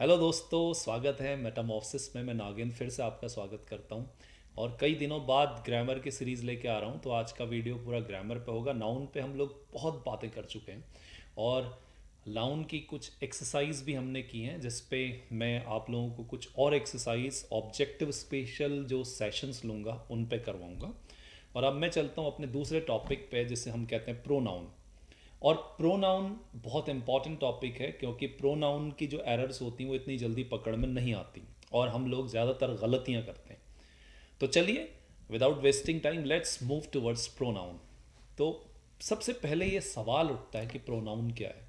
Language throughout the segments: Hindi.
हेलो दोस्तों स्वागत है मेटामॉफसिस में मैं नागिन फिर से आपका स्वागत करता हूँ और कई दिनों बाद ग्रामर की सीरीज़ लेके आ रहा हूँ तो आज का वीडियो पूरा ग्रामर पे होगा नाउन पे हम लोग बहुत बातें कर चुके हैं और लाउन की कुछ एक्सरसाइज भी हमने की हैं जिसपे मैं आप लोगों को कुछ और एक्सरसाइज ऑब्जेक्टिव स्पेशल जो सेशंस लूँगा उन पर करवाऊँगा और अब मैं चलता हूँ अपने दूसरे टॉपिक पर जिसे हम कहते हैं प्रो और प्रोनाउन बहुत इंपॉर्टेंट टॉपिक है क्योंकि प्रोनाउन की जो एरर्स होती हैं वो इतनी जल्दी पकड़ में नहीं आती और हम लोग ज़्यादातर गलतियाँ करते हैं तो चलिए without wasting time let's move towards pronoun तो सबसे पहले ये सवाल उठता है कि प्रोनाउन क्या है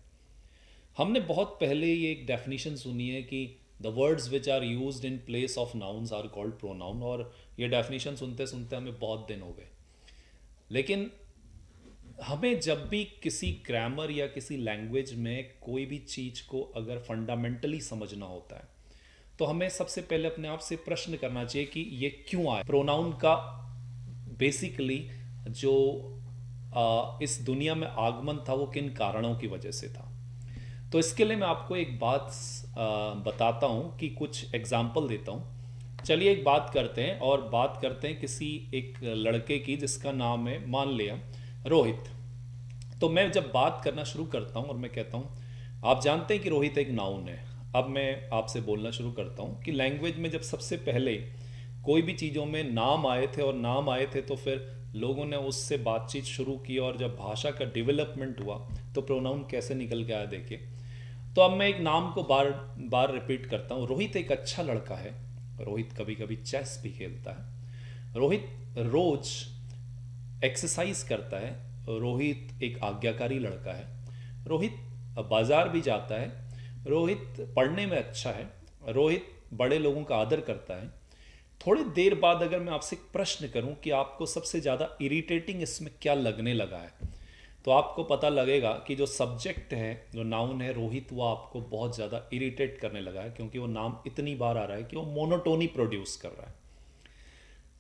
हमने बहुत पहले ये एक डेफिनेशन सुनी है कि the words which are use in place of nouns are called pronoun और ये डेफिनेशन सुनते सुनते हमें बहुत दिन हो गए लेकिन हमें जब भी किसी ग्रामर या किसी लैंग्वेज में कोई भी चीज़ को अगर फंडामेंटली समझना होता है तो हमें सबसे पहले अपने आप से प्रश्न करना चाहिए कि ये क्यों आए प्रोनाउन का बेसिकली जो आ, इस दुनिया में आगमन था वो किन कारणों की वजह से था तो इसके लिए मैं आपको एक बात आ, बताता हूँ कि कुछ एग्जाम्पल देता हूँ चलिए एक बात करते हैं और बात करते हैं किसी एक लड़के की जिसका नाम है मान लिया रोहित तो मैं जब बात करना शुरू करता हूं और मैं कहता हूं आप जानते हैं कि रोहित एक नाउन है अब मैं आपसे बोलना शुरू करता हूं कि लैंग्वेज में जब सबसे पहले कोई भी चीज़ों में नाम आए थे और नाम आए थे तो फिर लोगों ने उससे बातचीत शुरू की और जब भाषा का डेवलपमेंट हुआ तो प्रोनाउन कैसे निकल गया देखिए तो अब मैं एक नाम को बार बार रिपीट करता हूँ रोहित एक अच्छा लड़का है रोहित कभी कभी चेस भी खेलता है रोहित रोज़ एक्सरसाइज करता है रोहित एक आज्ञाकारी लड़का है रोहित बाज़ार भी जाता है रोहित पढ़ने में अच्छा है रोहित बड़े लोगों का आदर करता है थोड़ी देर बाद अगर मैं आपसे एक प्रश्न करूं कि आपको सबसे ज़्यादा इरिटेटिंग इसमें क्या लगने लगा है तो आपको पता लगेगा कि जो सब्जेक्ट है जो नाउन है रोहित वो आपको बहुत ज़्यादा इरिटेट करने लगा है क्योंकि वो नाम इतनी बार आ रहा है कि वो मोनोटोनी प्रोड्यूस कर रहा है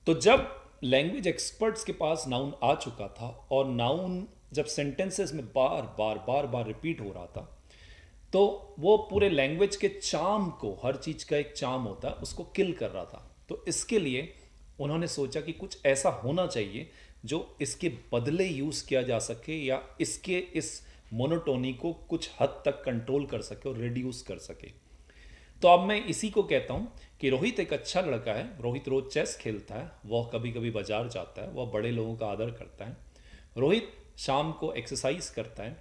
तो जब लैंग्वेज एक्सपर्ट्स के पास नाउन आ चुका था और नाउन जब सेंटेंसेस में बार बार बार बार रिपीट हो रहा था तो वो पूरे लैंग्वेज के चाम को हर चीज़ का एक चाम होता है उसको किल कर रहा था तो इसके लिए उन्होंने सोचा कि कुछ ऐसा होना चाहिए जो इसके बदले यूज़ किया जा सके या इसके इस मोनोटोनी को कुछ हद तक कंट्रोल कर सके और रिड्यूस कर सके तो अब मैं इसी को कहता हूँ कि रोहित एक अच्छा लड़का है रोहित रोज चेस खेलता है वह कभी कभी बाजार जाता है वह बड़े लोगों का आदर करता है रोहित शाम को एक्सरसाइज करता है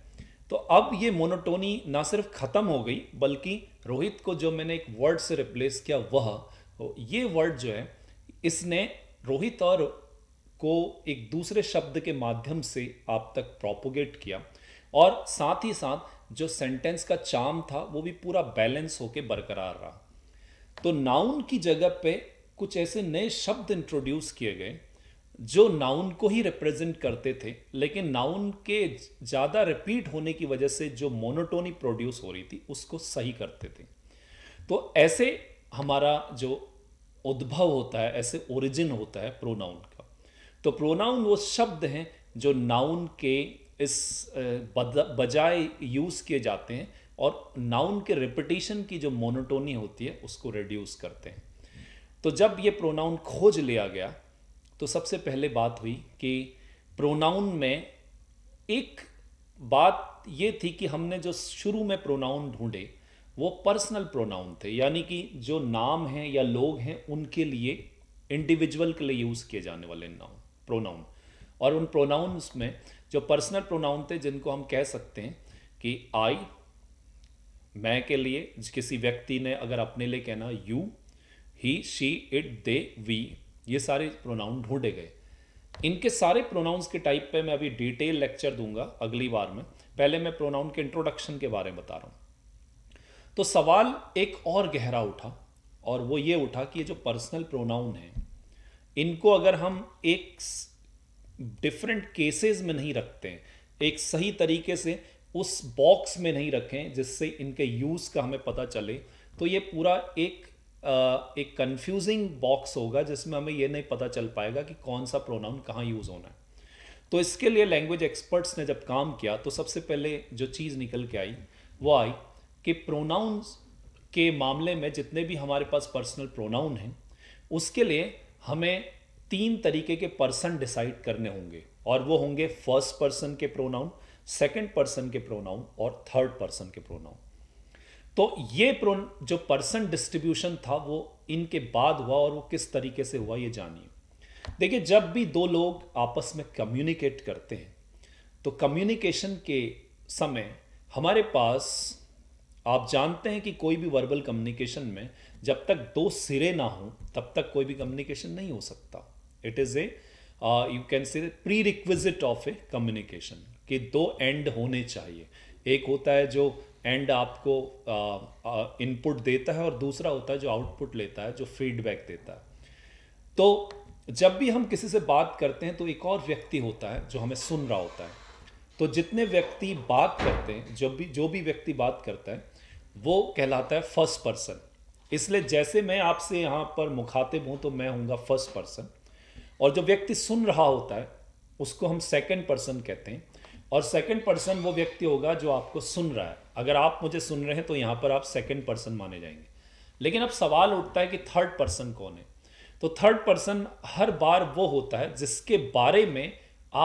तो अब ये मोनोटोनी ना सिर्फ ख़त्म हो गई बल्कि रोहित को जो मैंने एक वर्ड से रिप्लेस किया वह तो ये वर्ड जो है इसने रोहित और को एक दूसरे शब्द के माध्यम से आप तक प्रोपोगेट किया और साथ ही साथ जो सेंटेंस का चाम था वो भी पूरा बैलेंस होके बरकरार रहा तो नाउन की जगह पे कुछ ऐसे नए शब्द इंट्रोड्यूस किए गए जो नाउन को ही रिप्रेजेंट करते थे लेकिन नाउन के ज़्यादा रिपीट होने की वजह से जो मोनोटोनी प्रोड्यूस हो रही थी उसको सही करते थे तो ऐसे हमारा जो उद्भव होता है ऐसे ओरिजिन होता है प्रोनाउन का तो प्रोनाउन वो शब्द हैं जो नाउन के इस बजाय यूज़ किए जाते हैं और नाउन के रिपीटेशन की जो मोनोटोनी होती है उसको रिड्यूस करते हैं तो जब ये प्रोनाउन खोज लिया गया तो सबसे पहले बात हुई कि प्रोनाउन में एक बात ये थी कि हमने जो शुरू में प्रोनाउन ढूंढे वो पर्सनल प्रोनाउन थे यानी कि जो नाम हैं या लोग हैं उनके लिए इंडिविजुअल के लिए यूज़ किए जाने वाले नाउन प्रोनाउन और उन प्रोनाउन्स में जो पर्सनल प्रोनाउन थे जिनको हम कह सकते हैं कि आई मैं के लिए किसी व्यक्ति ने अगर अपने लिए कहना you he she it they we ये सारे प्रोनाउन ढूंढे गए इनके सारे प्रोनाउंस के टाइप पे मैं अभी डिटेल लेक्चर दूंगा अगली बार में पहले मैं प्रोनाउन के इंट्रोडक्शन के बारे में बता रहा हूं तो सवाल एक और गहरा उठा और वो ये उठा कि ये जो पर्सनल प्रोनाउन है इनको अगर हम एक डिफरेंट केसेस में नहीं रखते एक सही तरीके से उस बॉक्स में नहीं रखें जिससे इनके यूज़ का हमें पता चले तो ये पूरा एक एक कंफ्यूजिंग बॉक्स होगा जिसमें हमें ये नहीं पता चल पाएगा कि कौन सा प्रोनाउन कहाँ यूज़ होना है तो इसके लिए लैंग्वेज एक्सपर्ट्स ने जब काम किया तो सबसे पहले जो चीज़ निकल के आई वो आई कि प्रोनाउंस के मामले में जितने भी हमारे पास पर्सनल प्रोनाउन हैं उसके लिए हमें तीन तरीके के पर्सन डिसाइड करने होंगे और वो होंगे फर्स्ट पर्सन के प्रोनाउन सेकंड पर्सन के प्रोनाउन और थर्ड पर्सन के प्रोनाउन तो ये जो पर्सन डिस्ट्रीब्यूशन था वो इनके बाद हुआ और वो किस तरीके से हुआ ये जानिए देखिए जब भी दो लोग आपस में कम्युनिकेट करते हैं तो कम्युनिकेशन के समय हमारे पास आप जानते हैं कि कोई भी वर्बल कम्युनिकेशन में जब तक दो सिरे ना हो तब तक कोई भी कम्युनिकेशन नहीं हो सकता it is a you can say prerequisite of a communication कि दो एंड होने चाहिए एक होता है जो एंड आपको इनपुट uh, uh, देता है और दूसरा होता है जो आउटपुट लेता है जो फीडबैक देता है तो जब भी हम किसी से बात करते हैं तो एक और व्यक्ति होता है जो हमें सुन रहा होता है तो जितने व्यक्ति बात करते हैं जब भी जो भी व्यक्ति बात करता है वो कहलाता है फर्स्ट पर्सन इसलिए जैसे मैं आपसे यहाँ पर मुखातिब हूँ तो मैं हूँगा फर्स्ट पर्सन और जो व्यक्ति सुन रहा होता है उसको हम सेकंड पर्सन कहते हैं और सेकंड पर्सन वो व्यक्ति होगा जो आपको सुन रहा है अगर आप मुझे सुन रहे हैं तो यहाँ पर आप सेकंड पर्सन माने जाएंगे लेकिन अब सवाल उठता है कि थर्ड पर्सन कौन है तो थर्ड पर्सन हर बार वो होता है जिसके बारे में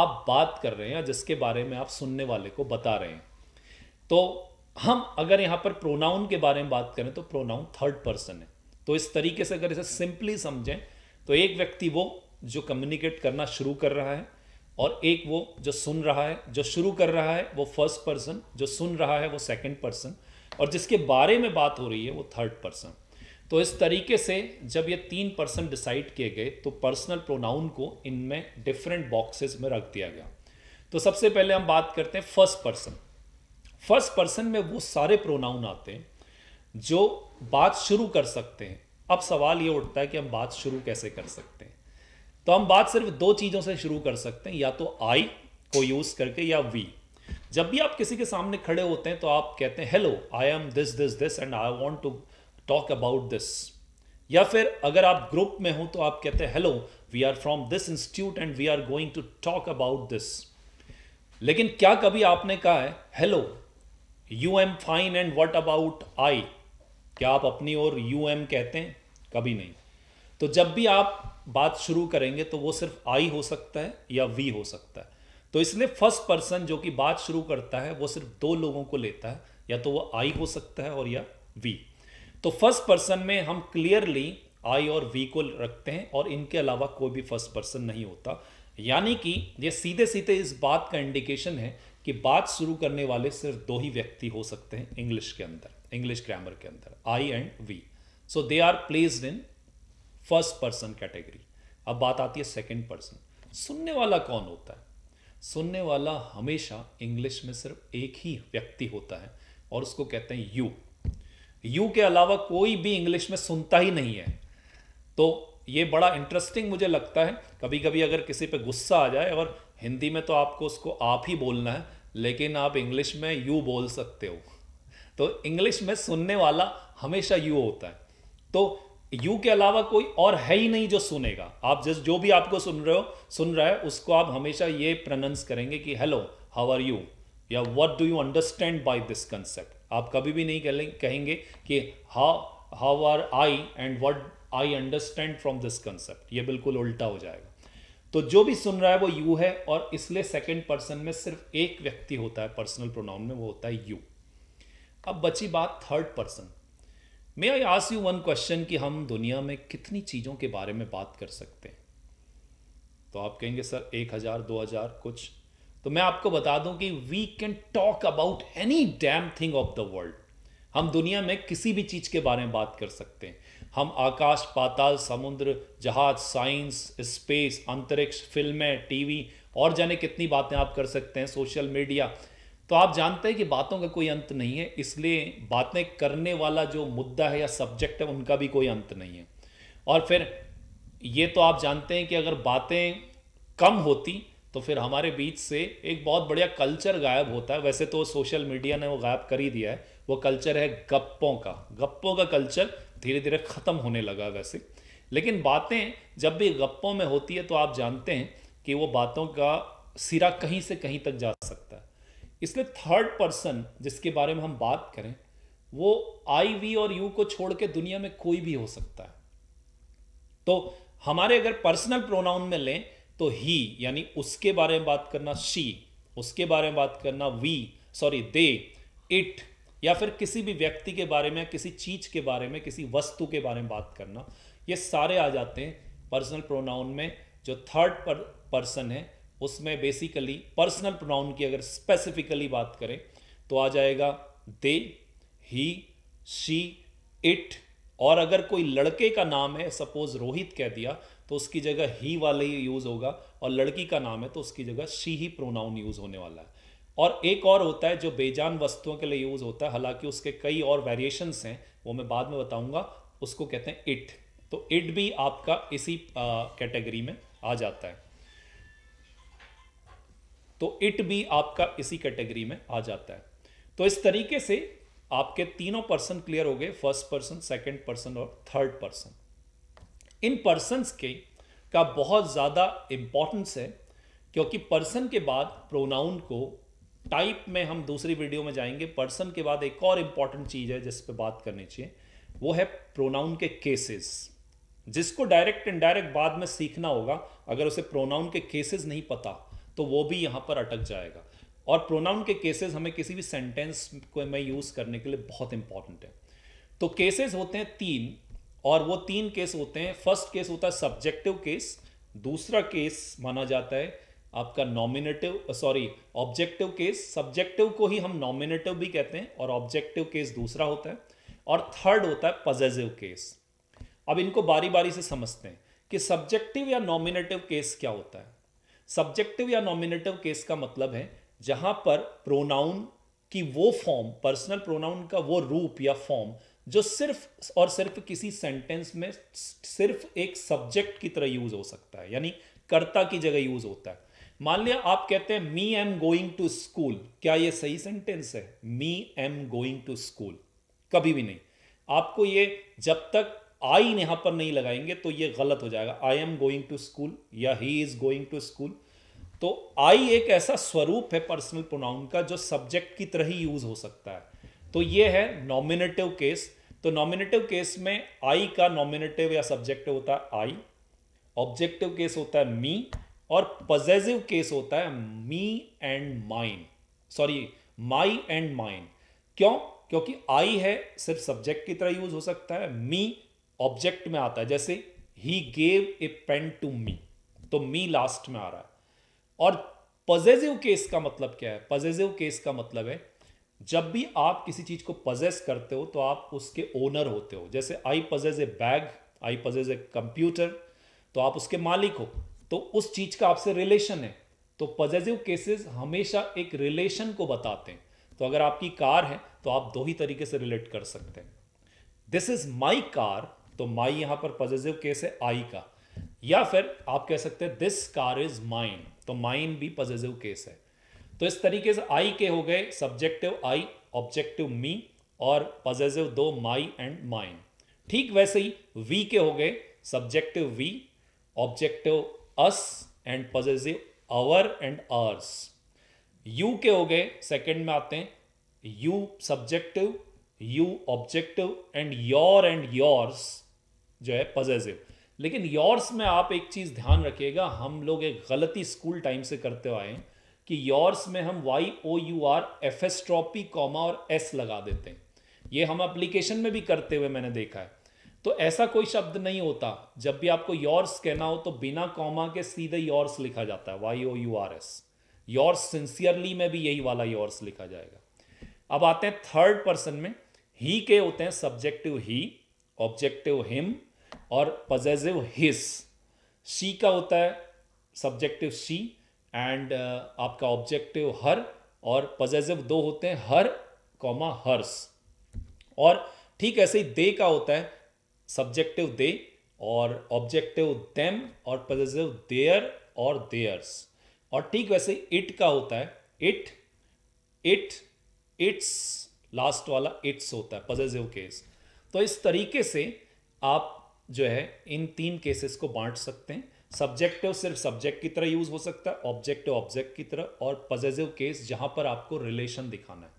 आप बात कर रहे हैं या जिसके बारे में आप सुनने वाले को बता रहे हैं तो हम अगर यहाँ पर प्रोनाउन के बारे में बात करें तो प्रोनाउन थर्ड पर्सन है तो इस तरीके से अगर इसे सिंपली समझें तो एक व्यक्ति वो जो कम्युनिकेट करना शुरू कर रहा है और एक वो जो सुन रहा है जो शुरू कर रहा है वो फर्स्ट पर्सन जो सुन रहा है वो सेकेंड पर्सन और जिसके बारे में बात हो रही है वो थर्ड पर्सन तो इस तरीके से जब ये तीन पर्सन डिसाइड किए गए तो पर्सनल प्रोनाउन को इनमें डिफरेंट बॉक्सेस में रख दिया गया तो सबसे पहले हम बात करते हैं फर्स्ट पर्सन फर्स्ट पर्सन में वो सारे प्रोनाउन आते हैं जो बात शुरू कर सकते हैं अब सवाल ये उठता है कि हम बात शुरू कैसे कर सकते हैं तो हम बात सिर्फ दो चीज़ों से शुरू कर सकते हैं या तो आई को यूज़ करके या वी जब भी आप किसी के सामने खड़े होते हैं तो आप कहते हैं hello I am this this this and I want to talk about this या फिर अगर आप ग्रुप में हो तो आप कहते हैं hello we are from this institute and we are going to talk about this लेकिन क्या कभी आपने कहा है hello you am fine and what about I क्या आप अपनी ओर यू एम कहते हैं कभी नहीं तो जब भी आप बात शुरू करेंगे तो वो सिर्फ आई हो सकता है या वी हो सकता है तो इसलिए फर्स्ट पर्सन जो कि बात शुरू करता है वो सिर्फ दो लोगों को लेता है या तो वो आई हो सकता है और या वी तो फर्स्ट पर्सन में हम क्लियरली आई और वी को रखते हैं और इनके अलावा कोई भी फर्स्ट पर्सन नहीं होता यानी कि ये सीधे सीधे इस बात का इंडिकेशन है कि बात शुरू करने वाले सिर्फ दो ही व्यक्ति हो सकते हैं इंग्लिश के अंदर इंग्लिश ग्रामर के अंदर I and we so they are placed in first person category अब बात आती है सेकेंड पर्सन सुनने वाला कौन होता है सुनने वाला हमेशा इंग्लिश में सिर्फ एक ही व्यक्ति होता है और उसको कहते हैं यू यू के अलावा कोई भी इंग्लिश में सुनता ही नहीं है तो ये बड़ा इंटरेस्टिंग मुझे लगता है कभी कभी अगर किसी पे गुस्सा आ जाए और हिंदी में तो आपको उसको आप ही बोलना है लेकिन आप इंग्लिश में यू बोल सकते हो तो इंग्लिश में सुनने वाला हमेशा यू होता है तो यू के अलावा कोई और है ही नहीं जो सुनेगा आप जिस जो भी आपको सुन रहे हो सुन रहा है उसको आप हमेशा ये प्रनंस करेंगे कि हेलो हाउ आर यू या what do you understand by this concept आप कभी भी नहीं कहेंगे कि how are I and what I understand from this concept ये बिल्कुल उल्टा हो जाएगा तो जो भी सुन रहा है वो यू है और इसलिए सेकेंड पर्सन में सिर्फ एक व्यक्ति होता है पर्सनल प्रोनाउन में वो होता है यू अब बची बात third person may I ask you one question कि हम दुनिया में कितनी चीज़ों के बारे में बात कर सकते हैं तो आप कहेंगे सर एक हज़ार दो हज़ार कुछ तो मैं आपको बता दूं कि we can talk about any damn thing of the world हम दुनिया में किसी भी चीज़ के बारे में बात कर सकते हैं हम आकाश पाताल समुद्र जहाज साइंस स्पेस अंतरिक्ष फिल्में टीवी और जाने कितनी बातें आप कर सकते हैं सोशल मीडिया तो आप जानते हैं कि बातों का कोई अंत नहीं है इसलिए बातें करने वाला जो मुद्दा है या सब्जेक्ट है उनका भी कोई अंत नहीं है और फिर ये तो आप जानते हैं कि अगर बातें कम होती तो फिर हमारे बीच से एक बहुत बढ़िया कल्चर गायब होता है वैसे तो सोशल मीडिया ने वो गायब कर ही दिया है वो कल्चर है गप्पों का गप्पों का कल्चर धीरे धीरे ख़त्म होने लगा वैसे लेकिन बातें जब भी गप्पों में होती है तो आप जानते हैं कि वो बातों का सिरा कहीं से कहीं तक जा सकता है इसलिए थर्ड पर्सन जिसके बारे में हम बात करें वो आई वी और यू को छोड़ के दुनिया में कोई भी हो सकता है तो हमारे अगर पर्सनल प्रोनाउन में लें तो ही यानी उसके बारे में बात करना शी उसके बारे में बात करना वी सॉरी दे इट या फिर किसी भी व्यक्ति के बारे में किसी चीज के बारे में किसी वस्तु के बारे में बात करना ये सारे आ जाते हैं पर्सनल प्रोनाउन में जो थर्ड पर्सन है उसमें बेसिकली पर्सनल प्रोनाउन की अगर स्पेसिफिकली बात करें तो आ जाएगा दे ही शी इट और अगर कोई लड़के का नाम है सपोज रोहित कह दिया तो उसकी जगह ही वाला ही यूज़ होगा और लड़की का नाम है तो उसकी जगह शी ही प्रोनाउन यूज़ होने वाला है और एक और होता है जो बेजान वस्तुओं के लिए यूज़ होता है हालांकि उसके कई और वेरिएशंस हैं वो मैं बाद में बताऊंगा उसको कहते हैं इट तो इट भी आपका इसी कैटेगरी में आ जाता है तो इट भी आपका इसी कैटेगरी में आ जाता है तो इस तरीके से आपके तीनों पर्सन क्लियर हो गए फर्स्ट पर्सन सेकंड पर्सन और थर्ड पर्सन इन पर्सन के का बहुत ज़्यादा इंपॉर्टेंस है क्योंकि पर्सन के बाद प्रोनाउन को टाइप में हम दूसरी वीडियो में जाएंगे पर्सन के बाद एक और इंपॉर्टेंट चीज़ है जिस पर बात करनी चाहिए वो है प्रोनाउन के केसेस जिसको डायरेक्ट इनडायरेक्ट बाद में सीखना होगा अगर उसे प्रोनाउन के केसेस नहीं पता तो वो भी यहाँ पर अटक जाएगा और प्रोनाउन के केसेस हमें किसी भी सेंटेंस को में यूज़ करने के लिए बहुत इंपॉर्टेंट है तो केसेस होते हैं तीन और वो तीन केस होते हैं फर्स्ट केस होता है सब्जेक्टिव केस दूसरा केस माना जाता है आपका nominative sorry objective case subjective को ही हम नॉमिनेटिव भी कहते हैं और ऑब्जेक्टिव केस दूसरा होता है और थर्ड होता है पजेसिव केस अब इनको बारी बारी से समझते हैं कि सब्जेक्टिव या नॉमिनेटिव केस क्या होता है सब्जेक्टिव या नॉमिनेटिव केस का मतलब है जहां पर प्रोनाउन की वो फॉर्म पर्सनल प्रोनाउन का वो रूप या फॉर्म जो सिर्फ और सिर्फ किसी सेंटेंस में सिर्फ एक सब्जेक्ट की तरह यूज हो सकता है यानी कर्ता की जगह यूज होता है मान लिया आप कहते हैं me am going to school क्या ये सही सेंटेंस है me am going to school कभी भी नहीं आपको ये जब तक आई यहां पर नहीं लगाएंगे तो ये गलत हो जाएगा I am going to school या he is going to school तो आई एक ऐसा स्वरूप है पर्सनल प्रोनाउन का जो सब्जेक्ट की तरह ही यूज़ हो सकता है तो ये है नॉमिनेटिव केस तो नॉमिनेटिव केस में आई का नॉमिनेटिव या सब्जेक्ट होता है आई ऑब्जेक्टिव केस होता है मी और पजेसिव केस होता है me and mine sorry my and mine क्यों क्योंकि आई है सिर्फ सब्जेक्ट की तरह यूज हो सकता है मी ऑब्जेक्ट में आता है जैसे he gave a pen to me तो मी लास्ट में आ रहा है और पजेजिव केस का मतलब क्या है पजेजिव केस का मतलब है जब भी आप किसी चीज को पजेस करते हो तो आप उसके ओनर होते हो जैसे आई पजेज ए बैग आई पजेज ए कंप्यूटर तो आप उसके मालिक हो तो उस चीज का आपसे रिलेशन है तो पजेजिव केसेस हमेशा एक रिलेशन को बताते हैं तो अगर आपकी कार है तो आप दो ही तरीके से रिलेट कर सकते हैं दिस इज माई कार तो माई यहां पर पॉजिटिव केस है आई का या फिर आप कह सकते हैं दिस कार इज माइन तो माइन भी पॉजिटिव केस है तो इस तरीके से आई के हो गए सब्जेक्टिव आई ऑब्जेक्टिव मी और पॉजिटिव दो माई एंड माइन ठीक वैसे ही वी के हो गए subjective we objective us and positive our and ours you के हो गए सेकंड में आते हैं you subjective you objective and your and yours जो है पजेसिव लेकिन योर्स में आप एक चीज़ ध्यान रखिएगा हम लोग एक गलती स्कूल टाइम से करते आए हैं कि योर्स में हम Y O U R apostrophe comma और एस लगा देते हैं ये हम एप्लीकेशन में भी करते हुए मैंने देखा है तो ऐसा कोई शब्द नहीं होता जब भी आपको योर्स कहना हो तो बिना कॉमा के सीधे योर्स लिखा जाता है Y O U R S yours sincerely में भी यही वाला योर्स लिखा जाएगा अब आते हैं थर्ड पर्सन में ही के होते हैं सब्जेक्टिव ही ऑब्जेक्टिव हिम और पजेसिव हिस सी का होता है सब्जेक्टिव सी एंड आपका ऑब्जेक्टिव हर और पजेसिव दो होते हैं हर कॉमा हर्स और ठीक ऐसे ही दे का होता है सब्जेक्टिव दे और ऑब्जेक्टिव देम और पजेसिव देयर और देयर्स और ठीक वैसे इट का होता है इट इट इट्स लास्ट वाला इट्स होता है पजेसिव केस तो इस तरीके से आप जो है इन तीन केसेस को बांट सकते हैं सब्जेक्टिव सिर्फ सब्जेक्ट की तरह यूज हो सकता है ऑब्जेक्टिव ऑब्जेक्ट की तरह और पॉजिटिव केस जहां पर आपको रिलेशन दिखाना है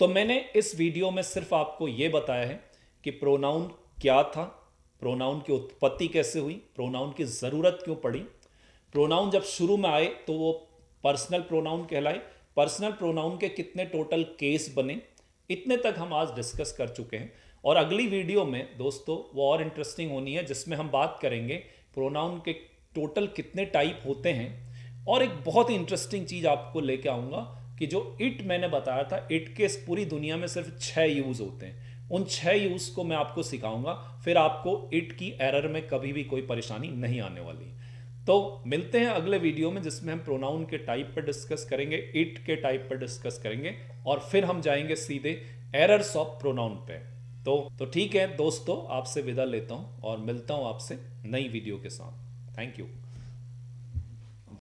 तो मैंने इस वीडियो में सिर्फ आपको यह बताया है कि प्रोनाउन क्या था प्रोनाउन की उत्पत्ति कैसे हुई प्रोनाउन की जरूरत क्यों पड़ी प्रोनाउन जब शुरू में आए तो वो पर्सनल प्रोनाउन कहलाए पर्सनल प्रोनाउन के कितने टोटल केस बने इतने तक हम आज डिस्कस कर चुके हैं और अगली वीडियो में दोस्तों वो और इंटरेस्टिंग होनी है जिसमें हम बात करेंगे प्रोनाउन के टोटल कितने टाइप होते हैं और एक बहुत ही इंटरेस्टिंग चीज़ आपको लेके आऊंगा कि जो इट मैंने बताया था इट के इस पूरी दुनिया में सिर्फ छह यूज़ होते हैं उन छह यूज़ को मैं आपको सिखाऊंगा फिर आपको इट की एरर में कभी भी कोई परेशानी नहीं आने वाली तो मिलते हैं अगले वीडियो में जिसमें हम प्रोनाउन के टाइप पर डिस्कस करेंगे इट के टाइप पर डिस्कस करेंगे और फिर हम जाएंगे सीधे एरर्स ऑफ प्रोनाउन पे तो तो ठीक है दोस्तों आपसे विदा लेता हूं और मिलता हूं आपसे नई वीडियो के साथ थैंक यू